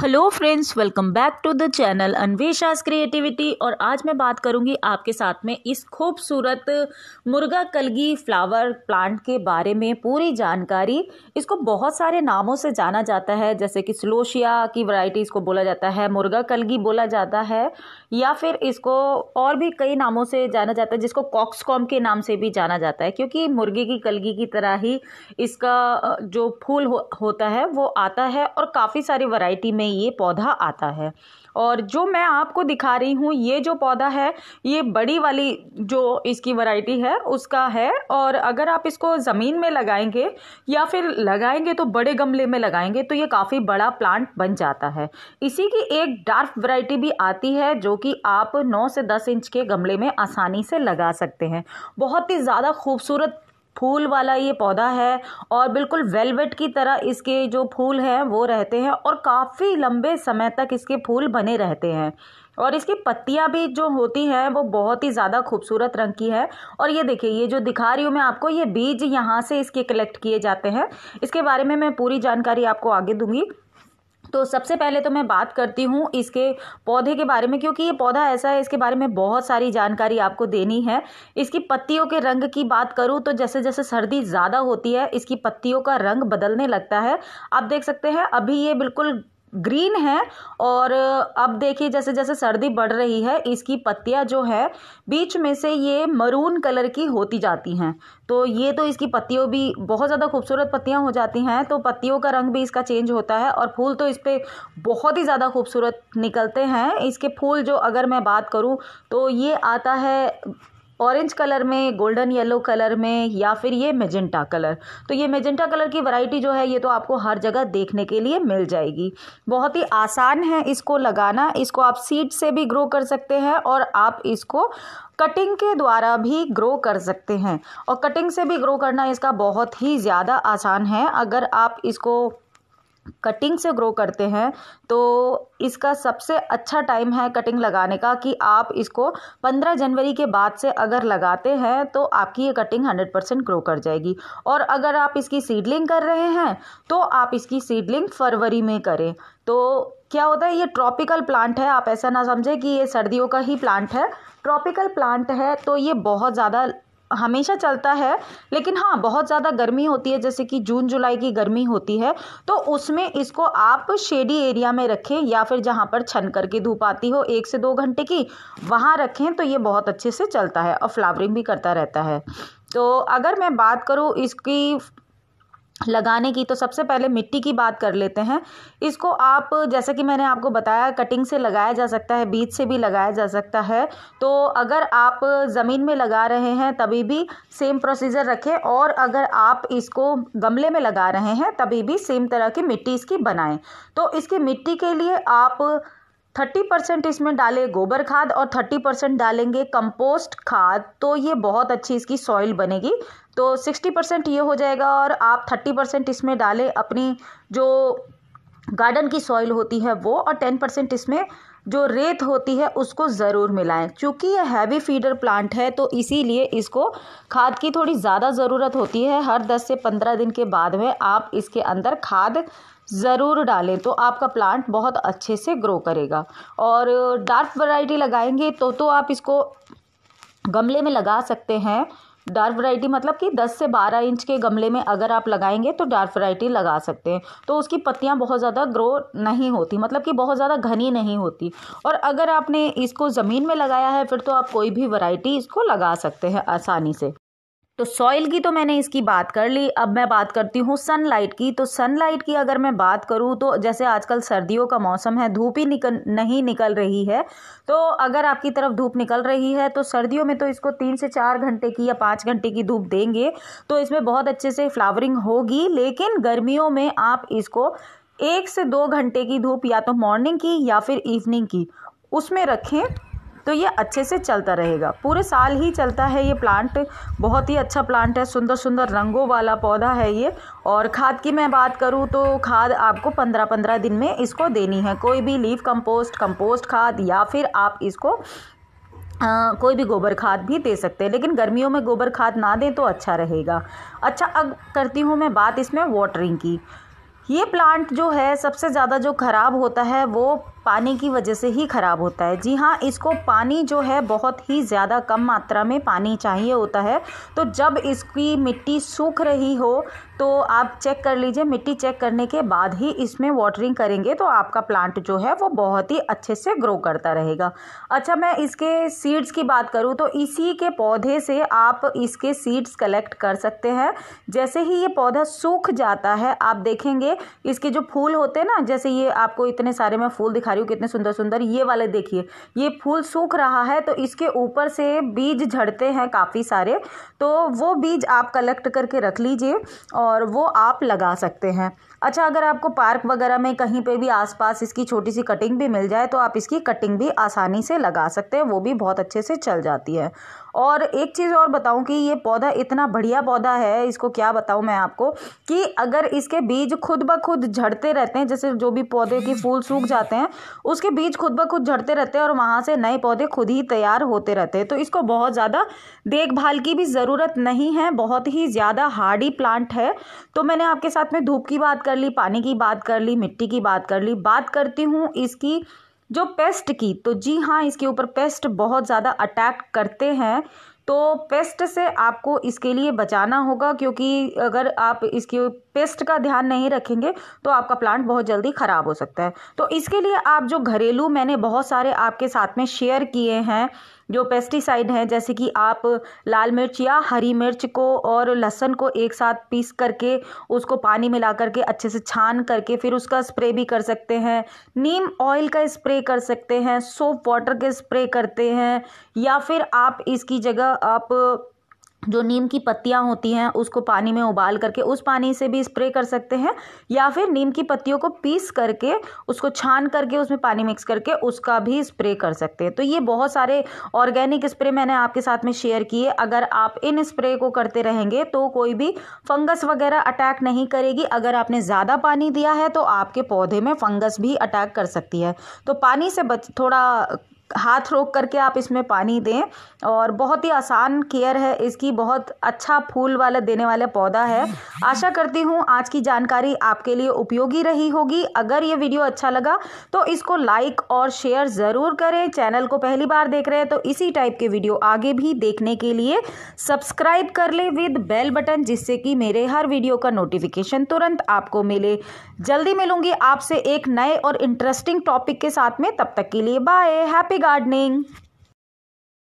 hello friends welcome back to the channel Anvesha's creativity और आज मैं बात करूंगी आपके साथ में इस खूबसूरत मुर्गा कलगी फ्लावर प्लांट के बारे में पूरी जानकारी इसको बहुत सारे नामों से जाना जाता है जैसे कि स्लोशिया की वैरायटी इसको बोला जाता है मुर्गा कलगी बोला जाता है या फिर इसको और भी कई नामों से जाना जाता है जिसको कॉक्सकॉम के नाम से भी जाना जाता है क्योंकि मुर्गे की कलगी की तरह ही इसका जो फूल हो, होता है वो आता है और काफ़ी सारी वरायटी में में ये पौधा आता है और जो मैं आपको दिखा रही हूँ ये जो पौधा है ये बड़ी वाली जो इसकी वैरायटी है उसका है और अगर आप इसको ज़मीन में लगाएंगे या फिर लगाएंगे तो बड़े गमले में लगाएंगे तो ये काफ़ी बड़ा प्लांट बन जाता है इसी की एक डार्क वैरायटी भी आती है जो कि आप 9 से 10 इंच के गमले में आसानी से लगा सकते हैं बहुत ही ज़्यादा खूबसूरत फूल वाला ये पौधा है और बिल्कुल वेलवेट की तरह इसके जो फूल हैं वो रहते हैं और काफ़ी लंबे समय तक इसके फूल बने रहते हैं और इसकी पत्तियां भी जो होती हैं वो बहुत ही ज़्यादा खूबसूरत रंग की है और ये देखिए ये जो दिखा रही हूँ मैं आपको ये बीज यहाँ से इसके कलेक्ट किए जाते हैं इसके बारे में मैं पूरी जानकारी आपको आगे दूंगी तो सबसे पहले तो मैं बात करती हूँ इसके पौधे के बारे में क्योंकि ये पौधा ऐसा है इसके बारे में बहुत सारी जानकारी आपको देनी है इसकी पत्तियों के रंग की बात करूँ तो जैसे जैसे सर्दी ज़्यादा होती है इसकी पत्तियों का रंग बदलने लगता है आप देख सकते हैं अभी ये बिल्कुल ग्रीन है और अब देखिए जैसे जैसे सर्दी बढ़ रही है इसकी पत्तियां जो है बीच में से ये मरून कलर की होती जाती हैं तो ये तो इसकी पत्तियों भी बहुत ज़्यादा खूबसूरत पत्तियां हो जाती हैं तो पत्तियों का रंग भी इसका चेंज होता है और फूल तो इस पर बहुत ही ज़्यादा खूबसूरत निकलते हैं इसके फूल जो अगर मैं बात करूँ तो ये आता है ऑरेंज कलर में गोल्डन येलो कलर में या फिर ये मेजेंटा कलर तो ये मेजेंटा कलर की वैरायटी जो है ये तो आपको हर जगह देखने के लिए मिल जाएगी बहुत ही आसान है इसको लगाना इसको आप सीड से भी ग्रो कर सकते हैं और आप इसको कटिंग के द्वारा भी ग्रो कर सकते हैं और कटिंग से भी ग्रो करना इसका बहुत ही ज़्यादा आसान है अगर आप इसको कटिंग से ग्रो करते हैं तो इसका सबसे अच्छा टाइम है कटिंग लगाने का कि आप इसको पंद्रह जनवरी के बाद से अगर लगाते हैं तो आपकी ये कटिंग हंड्रेड परसेंट ग्रो कर जाएगी और अगर आप इसकी सीडलिंग कर रहे हैं तो आप इसकी सीडलिंग फरवरी में करें तो क्या होता है ये ट्रॉपिकल प्लांट है आप ऐसा ना समझें कि ये सर्दियों का ही प्लांट है ट्रॉपिकल प्लांट है तो ये बहुत ज़्यादा हमेशा चलता है लेकिन हाँ बहुत ज़्यादा गर्मी होती है जैसे कि जून जुलाई की गर्मी होती है तो उसमें इसको आप शेडी एरिया में रखें या फिर जहाँ पर छन करके धूप आती हो एक से दो घंटे की वहाँ रखें तो ये बहुत अच्छे से चलता है और फ्लावरिंग भी करता रहता है तो अगर मैं बात करूँ इसकी लगाने की तो सबसे पहले मिट्टी की बात कर लेते हैं इसको आप जैसे कि मैंने आपको बताया कटिंग से लगाया जा सकता है बीज से भी लगाया जा सकता है तो अगर आप ज़मीन में लगा रहे हैं तभी भी सेम प्रोसीजर रखें और अगर आप इसको गमले में लगा रहे हैं तभी भी सेम तरह की मिट्टी इसकी बनाएं तो इसकी मिट्टी के लिए आप थर्टी परसेंट इसमें डालें गोबर खाद और थर्टी परसेंट डालेंगे कंपोस्ट खाद तो ये बहुत अच्छी इसकी सॉइल बनेगी तो सिक्सटी परसेंट ये हो जाएगा और आप थर्टी परसेंट इसमें डालें अपनी जो गार्डन की सॉइल होती है वो और टेन परसेंट इसमें जो रेत होती है उसको ज़रूर मिलाएं क्योंकि ये हैवी फीडर प्लांट है तो इसीलिए इसको खाद की थोड़ी ज़्यादा ज़रूरत होती है हर दस से पंद्रह दिन के बाद में आप इसके अंदर खाद ज़रूर डालें तो आपका प्लांट बहुत अच्छे से ग्रो करेगा और डार्क वैरायटी लगाएंगे तो तो आप इसको गमले में लगा सकते हैं डार्क वैरायटी मतलब कि 10 से 12 इंच के गमले में अगर आप लगाएंगे तो डार्क वैरायटी लगा सकते हैं तो उसकी पत्तियां बहुत ज़्यादा ग्रो नहीं होती मतलब कि बहुत ज़्यादा घनी नहीं होती और अगर आपने इसको ज़मीन में लगाया है फिर तो आप कोई भी वैरायटी इसको लगा सकते हैं आसानी से तो सॉइल की तो मैंने इसकी बात कर ली अब मैं बात करती हूँ सनलाइट की तो सनलाइट की अगर मैं बात करूँ तो जैसे आजकल सर्दियों का मौसम है धूप ही निकल नहीं निकल रही है तो अगर आपकी तरफ धूप निकल रही है तो सर्दियों में तो इसको तीन से चार घंटे की या पाँच घंटे की धूप देंगे तो इसमें बहुत अच्छे से फ्लावरिंग होगी लेकिन गर्मियों में आप इसको एक से दो घंटे की धूप या तो मॉर्निंग की या फिर इवनिंग की उसमें रखें तो ये अच्छे से चलता रहेगा पूरे साल ही चलता है ये प्लांट बहुत ही अच्छा प्लांट है सुंदर सुंदर रंगों वाला पौधा है ये और खाद की मैं बात करूँ तो खाद आपको पंद्रह पंद्रह दिन में इसको देनी है कोई भी लीव कंपोस्ट कंपोस्ट खाद या फिर आप इसको आ, कोई भी गोबर खाद भी दे सकते हैं लेकिन गर्मियों में गोबर खाद ना दें तो अच्छा रहेगा अच्छा अब करती हूँ मैं बात इसमें वाटरिंग की ये प्लांट जो है सबसे ज़्यादा जो ख़राब होता है वो पानी की वजह से ही ख़राब होता है जी हाँ इसको पानी जो है बहुत ही ज़्यादा कम मात्रा में पानी चाहिए होता है तो जब इसकी मिट्टी सूख रही हो तो आप चेक कर लीजिए मिट्टी चेक करने के बाद ही इसमें वाटरिंग करेंगे तो आपका प्लांट जो है वो बहुत ही अच्छे से ग्रो करता रहेगा अच्छा मैं इसके सीड्स की बात करूँ तो इसी के पौधे से आप इसके सीड्स कलेक्ट कर सकते हैं जैसे ही ये पौधा सूख जाता है आप देखेंगे इसके जो फूल होते हैं ना जैसे ये आपको इतने सारे मैं फूल दिखा दिखा रही हूँ कितने सुंदर सुंदर ये वाले देखिए ये फूल सूख रहा है तो इसके ऊपर से बीज झड़ते हैं काफ़ी सारे तो वो बीज आप कलेक्ट करके रख लीजिए और वो आप लगा सकते हैं अच्छा अगर आपको पार्क वगैरह में कहीं पे भी आसपास इसकी छोटी सी कटिंग भी मिल जाए तो आप इसकी कटिंग भी आसानी से लगा सकते हैं वो भी बहुत अच्छे से चल जाती है और एक चीज़ और बताऊं कि ये पौधा इतना बढ़िया पौधा है इसको क्या बताऊं मैं आपको कि अगर इसके बीज खुद ब खुद झड़ते रहते हैं जैसे जो भी पौधे की फूल सूख जाते हैं उसके बीज खुद ब खुद झड़ते रहते हैं और वहाँ से नए पौधे खुद ही तैयार होते रहते हैं तो इसको बहुत ज़्यादा देखभाल की भी ज़रूरत नहीं है बहुत ही ज़्यादा हार्डी प्लांट है तो मैंने आपके साथ में धूप की बात कर ली पानी की बात कर ली मिट्टी की बात कर ली बात करती हूँ इसकी जो पेस्ट की तो जी हाँ इसके ऊपर पेस्ट बहुत ज़्यादा अटैक करते हैं तो पेस्ट से आपको इसके लिए बचाना होगा क्योंकि अगर आप इसके पेस्ट का ध्यान नहीं रखेंगे तो आपका प्लांट बहुत जल्दी ख़राब हो सकता है तो इसके लिए आप जो घरेलू मैंने बहुत सारे आपके साथ में शेयर किए हैं जो पेस्टिसाइड हैं जैसे कि आप लाल मिर्च या हरी मिर्च को और लहसन को एक साथ पीस करके उसको पानी मिला करके अच्छे से छान करके फिर उसका स्प्रे भी कर सकते हैं नीम ऑयल का स्प्रे कर सकते हैं सोप वाटर के स्प्रे करते हैं या फिर आप इसकी जगह आप जो नीम की पत्तियाँ होती हैं उसको पानी में उबाल करके उस पानी से भी स्प्रे कर सकते हैं या फिर नीम की पत्तियों को पीस करके उसको छान करके उसमें पानी मिक्स करके उसका भी स्प्रे कर सकते हैं तो ये बहुत सारे ऑर्गेनिक स्प्रे मैंने आपके साथ में शेयर किए अगर आप इन स्प्रे को करते रहेंगे तो कोई भी फंगस वगैरह अटैक नहीं करेगी अगर आपने ज़्यादा पानी दिया है तो आपके पौधे में फंगस भी अटैक कर सकती है तो पानी से बच थोड़ा हाथ रोक करके आप इसमें पानी दें और बहुत ही आसान केयर है इसकी बहुत अच्छा फूल वाला देने वाला पौधा है आशा करती हूँ आज की जानकारी आपके लिए उपयोगी रही होगी अगर ये वीडियो अच्छा लगा तो इसको लाइक और शेयर ज़रूर करें चैनल को पहली बार देख रहे हैं तो इसी टाइप के वीडियो आगे भी देखने के लिए सब्सक्राइब कर लें विद बेल बटन जिससे कि मेरे हर वीडियो का नोटिफिकेशन तुरंत आपको मिले जल्दी मिलूंगी आपसे एक नए और इंटरेस्टिंग टॉपिक के साथ में तब तक के लिए बाय हैप्पी gardening